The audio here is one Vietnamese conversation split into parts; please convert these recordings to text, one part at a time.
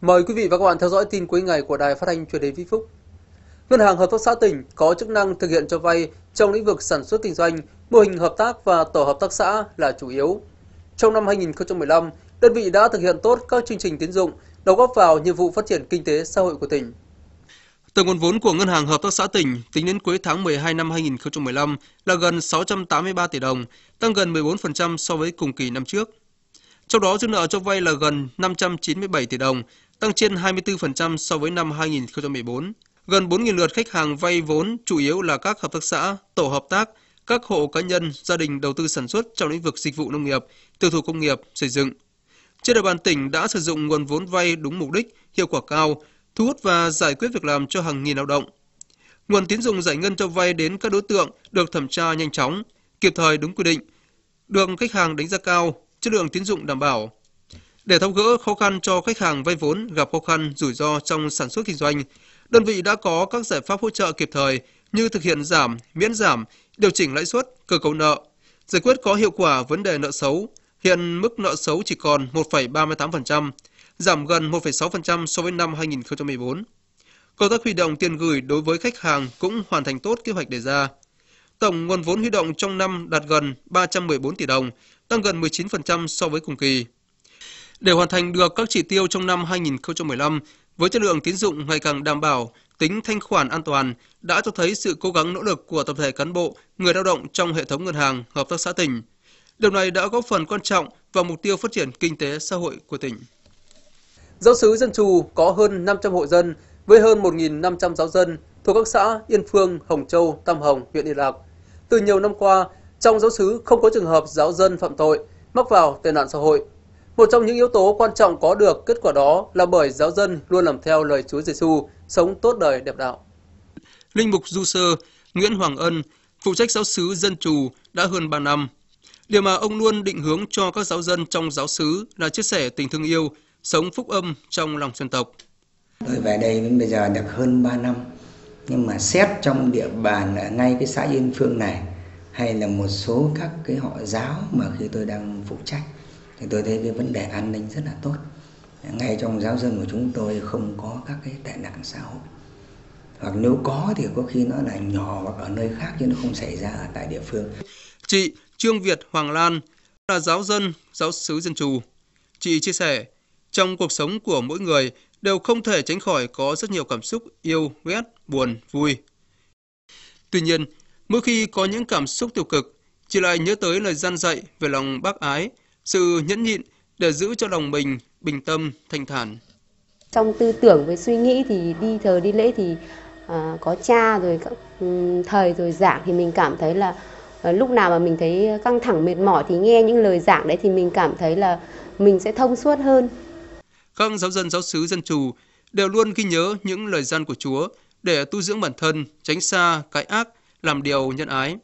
Mời quý vị và các bạn theo dõi tin cuối ngày của Đài Phát thanh Truyền hình Vĩ Phúc. Ngân hàng Hợp tác xã tỉnh có chức năng thực hiện cho vay trong lĩnh vực sản xuất kinh doanh, mô hình hợp tác và tổ hợp tác xã là chủ yếu. Trong năm 2015, đơn vị đã thực hiện tốt các chương trình tín dụng, đóng góp vào nhiệm vụ phát triển kinh tế xã hội của tỉnh. Tổng nguồn vốn của Ngân hàng Hợp tác xã tỉnh tính đến cuối tháng 12 năm 2015 là gần 683 tỷ đồng, tăng gần 14% so với cùng kỳ năm trước. Trong đó, dư nợ cho vay là gần 597 tỷ đồng, tăng trên 24% so với năm 2014. Gần 4.000 lượt khách hàng vay vốn chủ yếu là các hợp tác xã, tổ hợp tác, các hộ cá nhân, gia đình đầu tư sản xuất trong lĩnh vực dịch vụ nông nghiệp, tiêu thụ công nghiệp, xây dựng. Trên địa bàn tỉnh đã sử dụng nguồn vốn vay đúng mục đích, hiệu quả cao, thu hút và giải quyết việc làm cho hàng nghìn lao động. Nguồn tín dụng giải ngân cho vay đến các đối tượng được thẩm tra nhanh chóng, kịp thời đúng quy định, được khách hàng đánh giá cao, chất lượng tín dụng đảm bảo. Để tháo gỡ khó khăn cho khách hàng vay vốn gặp khó khăn rủi ro trong sản xuất kinh doanh, đơn vị đã có các giải pháp hỗ trợ kịp thời như thực hiện giảm, miễn giảm, điều chỉnh lãi suất, cơ cấu nợ, giải quyết có hiệu quả vấn đề nợ xấu, hiện mức nợ xấu chỉ còn 1,38%, giảm gần 1,6% so với năm 2014. Công tác huy động tiền gửi đối với khách hàng cũng hoàn thành tốt kế hoạch đề ra. Tổng nguồn vốn huy động trong năm đạt gần 314 tỷ đồng, tăng gần 19% so với cùng kỳ. Để hoàn thành được các chỉ tiêu trong năm 2015, với chất lượng tín dụng ngày càng đảm bảo, tính thanh khoản an toàn đã cho thấy sự cố gắng nỗ lực của tập thể cán bộ, người lao động trong hệ thống ngân hàng, hợp tác xã tỉnh. Điều này đã góp phần quan trọng vào mục tiêu phát triển kinh tế xã hội của tỉnh. Giáo sứ Dân Trù có hơn 500 hộ dân với hơn 1.500 giáo dân thuộc các xã Yên Phương, Hồng Châu, Tam Hồng, huyện Yên Lạc. Từ nhiều năm qua, trong giáo xứ không có trường hợp giáo dân phạm tội, mắc vào tệ nạn xã hội. Một trong những yếu tố quan trọng có được kết quả đó là bởi giáo dân luôn làm theo lời Chúa Giêsu, sống tốt đời đẹp đạo. Linh mục Du Sơ, Nguyễn Hoàng Ân, phụ trách giáo xứ Dân Trù đã hơn 3 năm. Điều mà ông luôn định hướng cho các giáo dân trong giáo xứ là chia sẻ tình thương yêu, sống phúc âm trong lòng dân tộc. Tôi về đây đến bây giờ được hơn 3 năm, nhưng mà xét trong địa bàn ở ngay cái xã Yên Phương này hay là một số các cái họ giáo mà khi tôi đang phụ trách thì tôi thấy cái vấn đề an ninh rất là tốt. Ngay trong giáo dân của chúng tôi không có các cái tệ nạn xã hội. Hoặc nếu có thì có khi nó là nhỏ hoặc ở nơi khác chứ nó không xảy ra ở tại địa phương. Chị Trương Việt Hoàng Lan là giáo dân, giáo sứ dân chủ. Chị chia sẻ, trong cuộc sống của mỗi người đều không thể tránh khỏi có rất nhiều cảm xúc yêu, ghét, buồn, vui. Tuy nhiên, mỗi khi có những cảm xúc tiêu cực, chỉ lại nhớ tới lời gian dạy về lòng bác ái, sự nhẫn nhịn để giữ cho lòng mình bình tâm, thanh thản. Trong tư tưởng với suy nghĩ thì đi thờ đi lễ thì à, có cha rồi các ừ, thầy rồi giảng thì mình cảm thấy là ờ, lúc nào mà mình thấy căng thẳng mệt mỏi thì nghe những lời giảng đấy thì mình cảm thấy là mình sẽ thông suốt hơn các giáo dân giáo sứ dân chủ đều luôn ghi nhớ những lời gian của Chúa để tu dưỡng bản thân, tránh xa cái ác, làm điều nhân ái.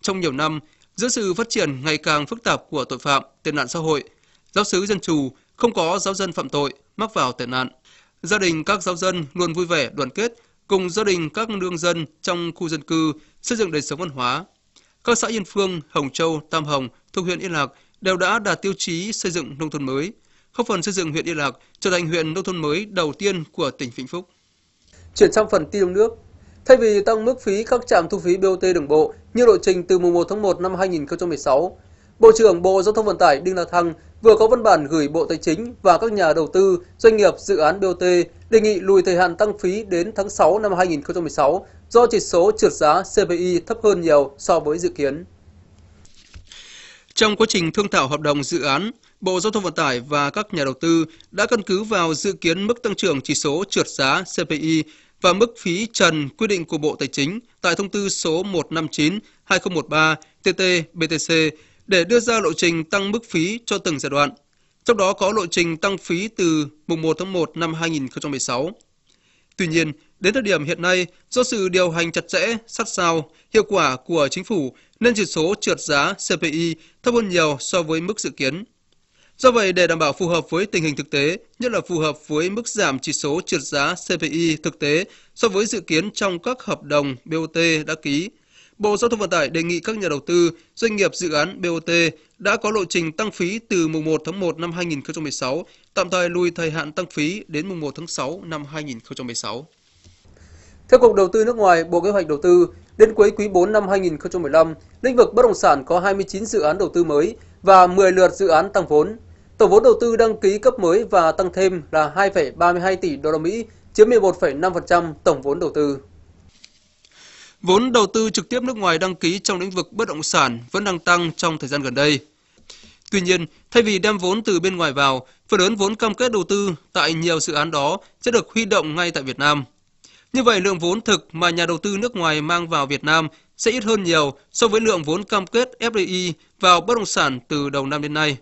Trong nhiều năm, giữa sự phát triển ngày càng phức tạp của tội phạm, tệ nạn xã hội, giáo sứ dân chủ không có giáo dân phạm tội mắc vào tệ nạn. Gia đình các giáo dân luôn vui vẻ đoàn kết cùng gia đình các nương dân trong khu dân cư xây dựng đời sống văn hóa. Các xã Yên Phương, Hồng Châu, Tam Hồng thuộc huyện Yên Lạc đều đã đạt tiêu chí xây dựng nông thôn mới – góp phần xây dựng huyện Yên Lạc trở thành huyện nông thôn mới đầu tiên của tỉnh Vĩnh Phúc. Chuyển sang phần tin nước, Thay vì tăng mức phí các trạm thu phí BOT đường bộ như lộ trình từ mùng 1 tháng 1 năm 2016, Bộ trưởng Bộ Giao thông Vận tải Đinh La Thăng vừa có văn bản gửi Bộ Tài chính và các nhà đầu tư, doanh nghiệp dự án BOT đề nghị lùi thời hạn tăng phí đến tháng 6 năm 2016 do chỉ số trượt giá CPI thấp hơn nhiều so với dự kiến. Trong quá trình thương thảo hợp đồng dự án, Bộ Giao thông Vận tải và các nhà đầu tư đã căn cứ vào dự kiến mức tăng trưởng chỉ số trượt giá CPI và mức phí trần quy định của Bộ Tài chính tại thông tư số 159/2013 TT BTC để đưa ra lộ trình tăng mức phí cho từng giai đoạn. Trong đó có lộ trình tăng phí từ mùng 1 tháng 1 năm 2016. Tuy nhiên, đến thời điểm hiện nay, do sự điều hành chặt chẽ, sát sao, hiệu quả của chính phủ nên chỉ số trượt giá CPI thấp hơn nhiều so với mức dự kiến. Do vậy, để đảm bảo phù hợp với tình hình thực tế, nhất là phù hợp với mức giảm chỉ số trượt giá CPI thực tế so với dự kiến trong các hợp đồng BOT đã ký, Bộ Giao thông Vận tải đề nghị các nhà đầu tư, doanh nghiệp dự án BOT đã có lộ trình tăng phí từ mùng 1 tháng 1 năm 2016, tạm thời lùi thời hạn tăng phí đến mùng 1 tháng 6 năm 2016. Theo Cục Đầu tư nước ngoài, Bộ Kế hoạch Đầu tư, đến cuối quý 4 năm 2015, lĩnh vực bất động sản có 29 dự án đầu tư mới và 10 lượt dự án tăng vốn. Tổng vốn đầu tư đăng ký cấp mới và tăng thêm là 2,32 tỷ đô la Mỹ, chiếm 11,5% tổng vốn đầu tư. Vốn đầu tư trực tiếp nước ngoài đăng ký trong lĩnh vực bất động sản vẫn đang tăng trong thời gian gần đây. Tuy nhiên, thay vì đem vốn từ bên ngoài vào, phần lớn vốn cam kết đầu tư tại nhiều dự án đó sẽ được huy động ngay tại Việt Nam. Như vậy, lượng vốn thực mà nhà đầu tư nước ngoài mang vào Việt Nam sẽ ít hơn nhiều so với lượng vốn cam kết FDI vào bất động sản từ đầu năm đến nay.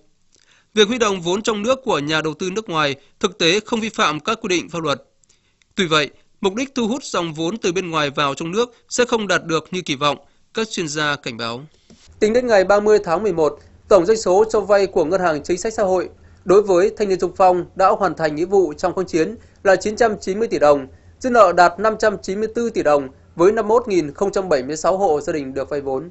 Việc huy động vốn trong nước của nhà đầu tư nước ngoài thực tế không vi phạm các quy định pháp luật. Tuy vậy, mục đích thu hút dòng vốn từ bên ngoài vào trong nước sẽ không đạt được như kỳ vọng, các chuyên gia cảnh báo. Tính đến ngày 30 tháng 11, tổng doanh số cho vay của Ngân hàng Chính sách Xã hội đối với thanh niên Trung Phong đã hoàn thành nghĩa vụ trong kháng chiến là 990 tỷ đồng, dư nợ đạt 594 tỷ đồng với 51.076 hộ gia đình được vay vốn.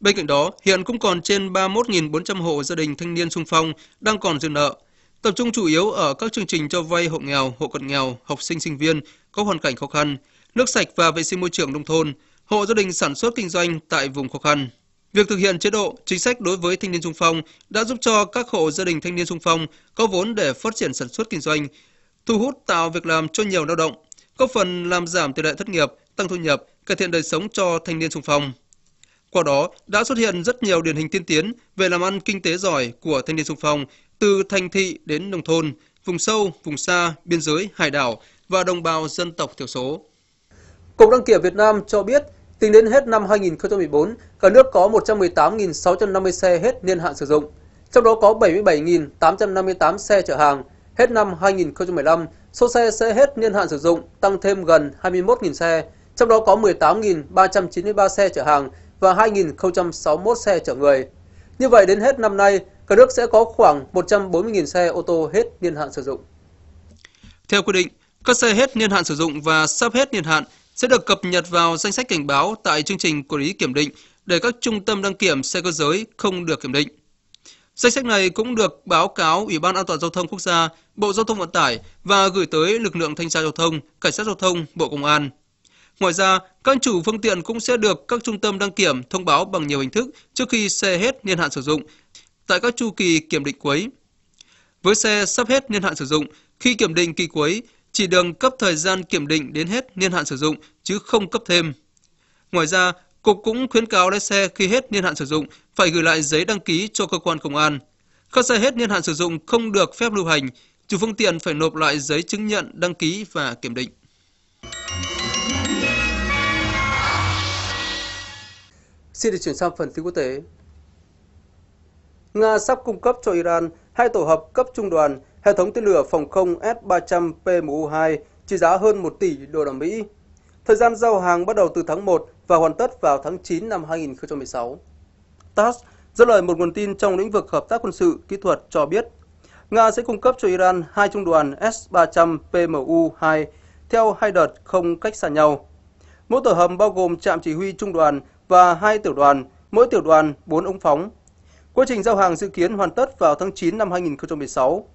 Bên cạnh đó, hiện cũng còn trên 31.400 hộ gia đình thanh niên sung phong đang còn dư nợ, tập trung chủ yếu ở các chương trình cho vay hộ nghèo, hộ cận nghèo, học sinh sinh viên có hoàn cảnh khó khăn, nước sạch và vệ sinh môi trường nông thôn, hộ gia đình sản xuất kinh doanh tại vùng khó khăn. Việc thực hiện chế độ, chính sách đối với thanh niên sung phong đã giúp cho các hộ gia đình thanh niên sung phong có vốn để phát triển sản xuất kinh doanh, thu hút tạo việc làm cho nhiều lao động, góp phần làm giảm tỷ lệ thất nghiệp, tăng thu nhập, cải thiện đời sống cho thanh niên sung phong. Qua đó đã xuất hiện rất nhiều điển hình tiên tiến về làm ăn kinh tế giỏi của thanh niên sung phong từ thành thị đến nông thôn, vùng sâu, vùng xa, biên giới, hải đảo và đồng bào dân tộc thiểu số. Cục đăng kiểm Việt Nam cho biết, tính đến hết năm 2014, cả nước có 118.650 xe hết niên hạn sử dụng, trong đó có 77.858 xe chở hàng. Hết năm 2015, số xe sẽ hết niên hạn sử dụng tăng thêm gần 21.000 xe, trong đó có 18.393 xe chở hàng, và 2.061 xe chở người. Như vậy đến hết năm nay, cả nước sẽ có khoảng 140.000 xe ô tô hết niên hạn sử dụng. Theo quy định, các xe hết niên hạn sử dụng và sắp hết niên hạn sẽ được cập nhật vào danh sách cảnh báo tại chương trình quản lý kiểm định để các trung tâm đăng kiểm xe cơ giới không được kiểm định. Danh sách này cũng được báo cáo Ủy ban An toàn Giao thông Quốc gia, Bộ Giao thông Vận tải và gửi tới lực lượng thanh tra giao thông, cảnh sát giao thông, Bộ Công an Ngoài ra, các chủ phương tiện cũng sẽ được các trung tâm đăng kiểm thông báo bằng nhiều hình thức trước khi xe hết niên hạn sử dụng tại các chu kỳ kiểm định cuối. Với xe sắp hết niên hạn sử dụng, khi kiểm định kỳ cuối, chỉ đường cấp thời gian kiểm định đến hết niên hạn sử dụng chứ không cấp thêm. Ngoài ra, Cục cũng khuyến cáo lái xe khi hết niên hạn sử dụng phải gửi lại giấy đăng ký cho cơ quan công an. Các xe hết niên hạn sử dụng không được phép lưu hành, chủ phương tiện phải nộp lại giấy chứng nhận đăng ký và kiểm định. Xin được chuyển sang phần tin quốc tế. Nga sắp cung cấp cho Iran hai tổ hợp cấp trung đoàn hệ thống tên lửa phòng không S-300 PMU-2 trị giá hơn 1 tỷ đô la Mỹ. Thời gian giao hàng bắt đầu từ tháng 1 và hoàn tất vào tháng 9 năm 2016. TASS dẫn lời một nguồn tin trong lĩnh vực hợp tác quân sự kỹ thuật cho biết Nga sẽ cung cấp cho Iran hai trung đoàn S-300 PMU-2 theo hai đợt không cách xa nhau. Mỗi tổ hợp bao gồm trạm chỉ huy trung đoàn và hai tiểu đoàn, mỗi tiểu đoàn 4 ống phóng. Quá trình giao hàng dự kiến hoàn tất vào tháng 9 năm 2016.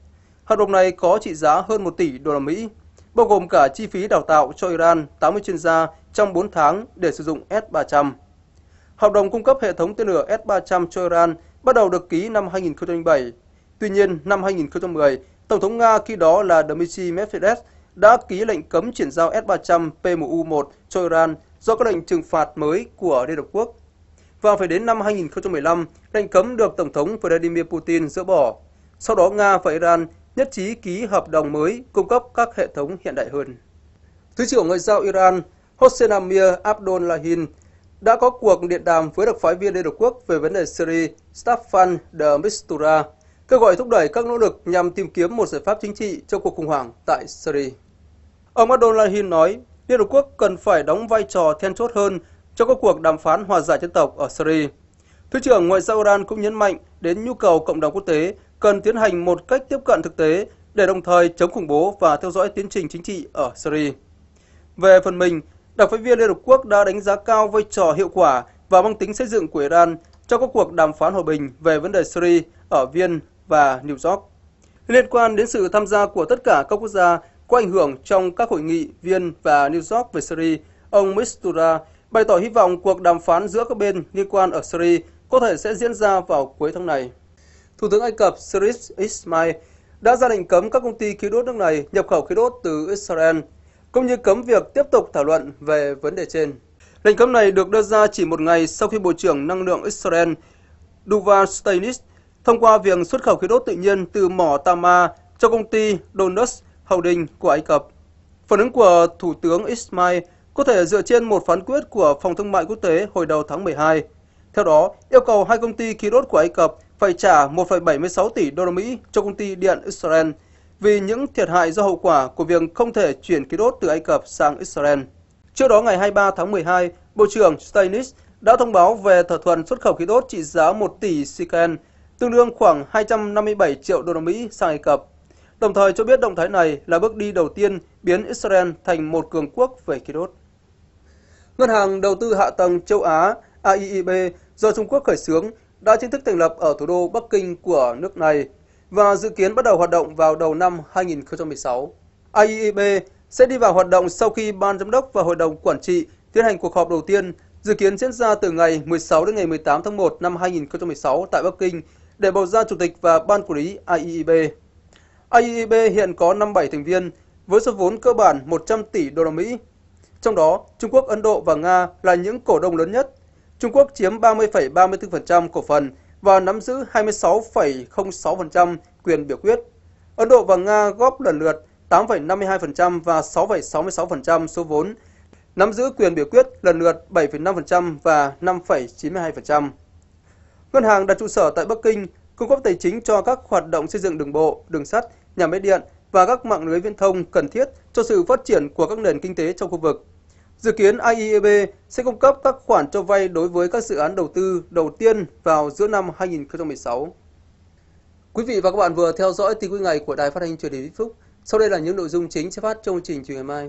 Hợp đồng này có trị giá hơn 1 tỷ đô la Mỹ, bao gồm cả chi phí đào tạo cho Iran 80 chuyên gia trong 4 tháng để sử dụng S-300. Hợp đồng cung cấp hệ thống tên lửa S-300 cho Iran bắt đầu được ký năm 2007. Tuy nhiên, năm 2010, Tổng thống Nga khi đó là Dmitry Medvedev đã ký lệnh cấm chuyển giao S-300 PMU-1 cho Iran do các lệnh trừng phạt mới của Liên Hợp Quốc. Và phải đến năm 2015, lệnh cấm được Tổng thống Vladimir Putin dỡ bỏ. Sau đó Nga và Iran nhất trí ký hợp đồng mới cung cấp các hệ thống hiện đại hơn. Thứ trưởng Ngoại giao Iran Hossein Amir Abdullahin đã có cuộc điện đàm với đặc phái viên Liên Hợp Quốc về vấn đề Syria Staffan de Mistura, kêu gọi thúc đẩy các nỗ lực nhằm tìm kiếm một giải pháp chính trị cho cuộc khủng hoảng tại Syria. Ông Abdullahin nói, Liên Hợp Quốc cần phải đóng vai trò then chốt hơn trong các cuộc đàm phán hòa giải dân tộc ở Syria. Thứ trưởng Ngoại giao Iran cũng nhấn mạnh đến nhu cầu cộng đồng quốc tế cần tiến hành một cách tiếp cận thực tế để đồng thời chống khủng bố và theo dõi tiến trình chính trị ở Syria. Về phần mình, đặc phái viên Liên Hợp Quốc đã đánh giá cao vai trò hiệu quả và mang tính xây dựng của Iran trong các cuộc đàm phán hòa bình về vấn đề Syria ở Viên và New York. Liên quan đến sự tham gia của tất cả các quốc gia có ảnh hưởng trong các hội nghị Viên và New York về Syria, ông Mistura bày tỏ hy vọng cuộc đàm phán giữa các bên liên quan ở Syria có thể sẽ diễn ra vào cuối tháng này. Thủ tướng Ai Cập Siris Ismail đã ra lệnh cấm các công ty khí đốt nước này nhập khẩu khí đốt từ Israel, cũng như cấm việc tiếp tục thảo luận về vấn đề trên. Lệnh cấm này được đưa ra chỉ một ngày sau khi Bộ trưởng Năng lượng Israel Duval Steinitz thông qua việc xuất khẩu khí đốt tự nhiên từ mỏ Tama cho công ty Donus hậu đình của Ai Cập. Phản ứng của Thủ tướng Ismail có thể dựa trên một phán quyết của Phòng Thương mại Quốc tế hồi đầu tháng 12. Theo đó, yêu cầu hai công ty khí đốt của Ai Cập phải trả 1,76 tỷ đô la Mỹ cho công ty điện Israel vì những thiệt hại do hậu quả của việc không thể chuyển khí đốt từ Ai Cập sang Israel. Trước đó ngày 23 tháng 12, Bộ trưởng Steinis đã thông báo về thỏa thuận xuất khẩu khí đốt trị giá 1 tỷ sikel, tương đương khoảng 257 triệu đô la Mỹ sang Ai Cập đồng thời cho biết động thái này là bước đi đầu tiên biến Israel thành một cường quốc về khí đốt. Ngân hàng đầu tư hạ tầng châu Á AIIB do Trung Quốc khởi xướng đã chính thức thành lập ở thủ đô Bắc Kinh của nước này và dự kiến bắt đầu hoạt động vào đầu năm 2016. AIIB sẽ đi vào hoạt động sau khi Ban Giám đốc và Hội đồng Quản trị tiến hành cuộc họp đầu tiên dự kiến diễn ra từ ngày 16 đến ngày 18 tháng 1 năm 2016 tại Bắc Kinh để bầu ra chủ tịch và ban quản lý AIIB. AIB hiện có 57 thành viên với số vốn cơ bản 100 tỷ đô la Mỹ. Trong đó, Trung Quốc, Ấn Độ và Nga là những cổ đông lớn nhất. Trung Quốc chiếm 30,34% cổ phần và nắm giữ 26,06% quyền biểu quyết. Ấn Độ và Nga góp lần lượt 8,52% và 6,66% số vốn, nắm giữ quyền biểu quyết lần lượt 7,5% và 5,92%. Ngân hàng đặt trụ sở tại Bắc Kinh cung cấp tài chính cho các hoạt động xây dựng đường bộ, đường sắt, nhà máy điện và các mạng lưới viễn thông cần thiết cho sự phát triển của các nền kinh tế trong khu vực. Dự kiến IEB sẽ cung cấp các khoản cho vay đối với các dự án đầu tư đầu tiên vào giữa năm 2016. Quý vị và các bạn vừa theo dõi tin cuối ngày của Đài Phát thanh Truyền hình Vĩnh Phúc. Sau đây là những nội dung chính sẽ phát trong chương trình ngày mai.